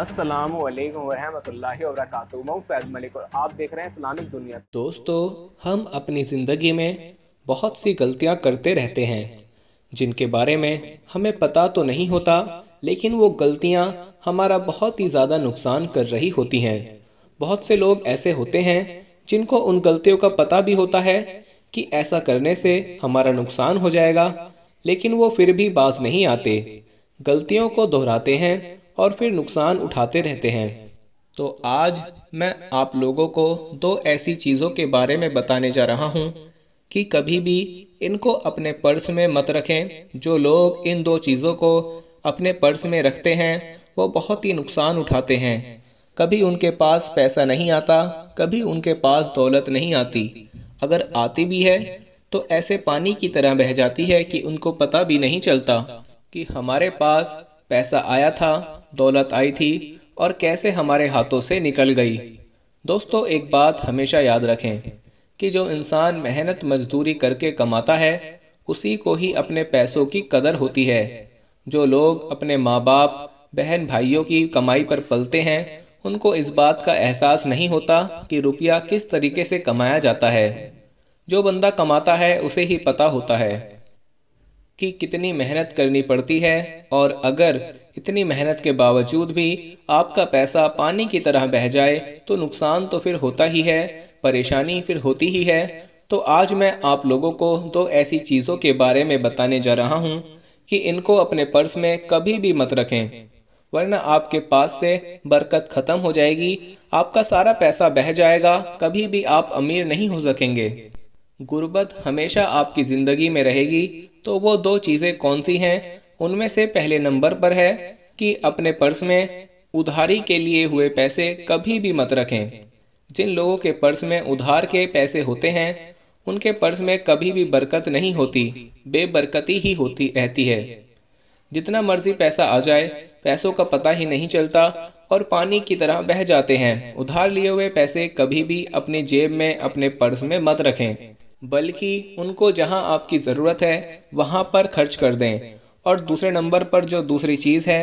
मलिक और आप देख रहे हैं इस्लामिक दुनिया दोस्तों हम अपनी ज़िंदगी में बहुत सी गलतियाँ करते रहते हैं जिनके बारे में हमें पता तो नहीं होता लेकिन वो गलतियाँ हमारा बहुत ही ज़्यादा नुकसान कर रही होती हैं बहुत से लोग ऐसे होते हैं जिनको उन गलतियों का पता भी होता है कि ऐसा करने से हमारा नुकसान हो जाएगा लेकिन वो फिर भी बाज नहीं आते गलतियों को दोहराते हैं और फिर नुकसान उठाते रहते हैं तो आज मैं आप लोगों को दो ऐसी चीज़ों के बारे में बताने जा रहा हूँ कि कभी भी इनको अपने पर्स में मत रखें जो लोग इन दो चीज़ों को अपने पर्स में रखते हैं वो बहुत ही नुकसान उठाते हैं कभी उनके पास पैसा नहीं आता कभी उनके पास दौलत नहीं आती अगर आती भी है तो ऐसे पानी की तरह बह जाती है कि उनको पता भी नहीं चलता कि हमारे पास पैसा आया था दौलत आई थी और कैसे हमारे हाथों से निकल गई दोस्तों एक बात हमेशा याद रखें कि जो इंसान मेहनत मजदूरी करके कमाता है उसी को ही अपने पैसों की कदर होती है जो लोग अपने माँ बाप बहन भाइयों की कमाई पर पलते हैं उनको इस बात का एहसास नहीं होता कि रुपया किस तरीके से कमाया जाता है जो बंदा कमाता है उसे ही पता होता है कि कितनी मेहनत करनी पड़ती है और अगर इतनी मेहनत के बावजूद भी आपका पैसा पानी की तरह बह जाए तो नुकसान तो फिर होता ही है परेशानी फिर होती ही है तो आज मैं आप लोगों को दो ऐसी चीज़ों के बारे में बताने जा रहा हूँ कि इनको अपने पर्स में कभी भी मत रखें वरना आपके पास से बरकत ख़त्म हो जाएगी आपका सारा पैसा बह जाएगा कभी भी आप अमीर नहीं हो सकेंगे गुर्बत हमेशा आपकी ज़िंदगी में रहेगी तो वो दो चीज़ें कौन सी हैं उनमें से पहले नंबर पर है कि अपने पर्स में उधारी के लिए हुए पैसे कभी भी मत रखें जिन लोगों के पर्स में उधार के पैसे होते हैं उनके पर्स में कभी भी बरकत नहीं होती बेबरकती ही होती रहती है जितना मर्जी पैसा आ जाए पैसों का पता ही नहीं चलता और पानी की तरह बह जाते हैं उधार लिए हुए पैसे कभी भी अपनी जेब में अपने पर्स में मत रखें बल्कि उनको जहां आपकी ज़रूरत है वहां पर खर्च कर दें और दूसरे नंबर पर जो दूसरी चीज़ है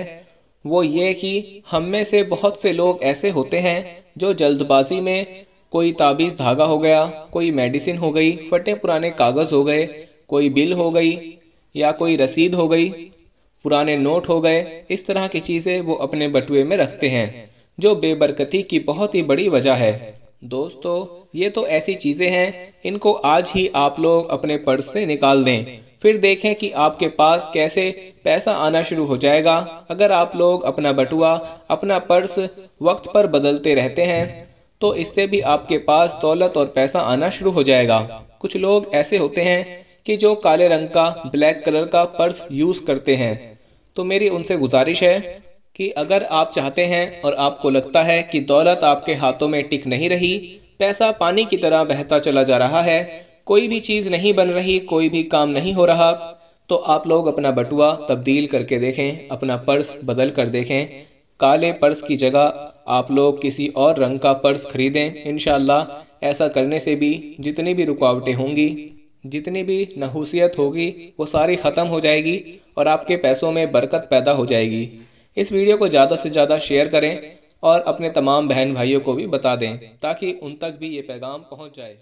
वो ये कि हम में से बहुत से लोग ऐसे होते हैं जो जल्दबाजी में कोई ताबीज़ धागा हो गया कोई मेडिसिन हो गई फटे पुराने कागज़ हो गए कोई बिल हो गई या कोई रसीद हो गई पुराने नोट हो गए इस तरह की चीज़ें वो अपने बटुए में रखते हैं जो बेबरकती की बहुत ही बड़ी वजह है दोस्तों ये तो ऐसी चीज़ें हैं इनको आज ही आप लोग अपने पर्स से निकाल दें फिर देखें कि आपके पास कैसे पैसा आना शुरू हो जाएगा अगर आप लोग अपना बटुआ अपना पर्स वक्त पर बदलते रहते हैं तो इससे भी आपके पास दौलत और पैसा आना शुरू हो जाएगा कुछ लोग ऐसे होते हैं कि जो काले रंग का ब्लैक कलर का पर्स यूज़ करते हैं तो मेरी उनसे गुजारिश है कि अगर आप चाहते हैं और आपको लगता है कि दौलत आपके हाथों में टिक नहीं रही पैसा पानी की तरह बहता चला जा रहा है कोई भी चीज़ नहीं बन रही कोई भी काम नहीं हो रहा तो आप लोग अपना बटुआ तब्दील करके देखें अपना पर्स बदल कर देखें काले पर्स की जगह आप लोग किसी और रंग का पर्स खरीदें इन ऐसा करने से भी जितनी भी रुकावटें होंगी जितनी भी नहूसियत होगी वो सारी ख़त्म हो जाएगी और आपके पैसों में बरकत पैदा हो जाएगी इस वीडियो को ज़्यादा से ज़्यादा शेयर करें और अपने तमाम बहन भाइयों को भी बता दें ताकि उन तक भी ये पैगाम पहुँच जाए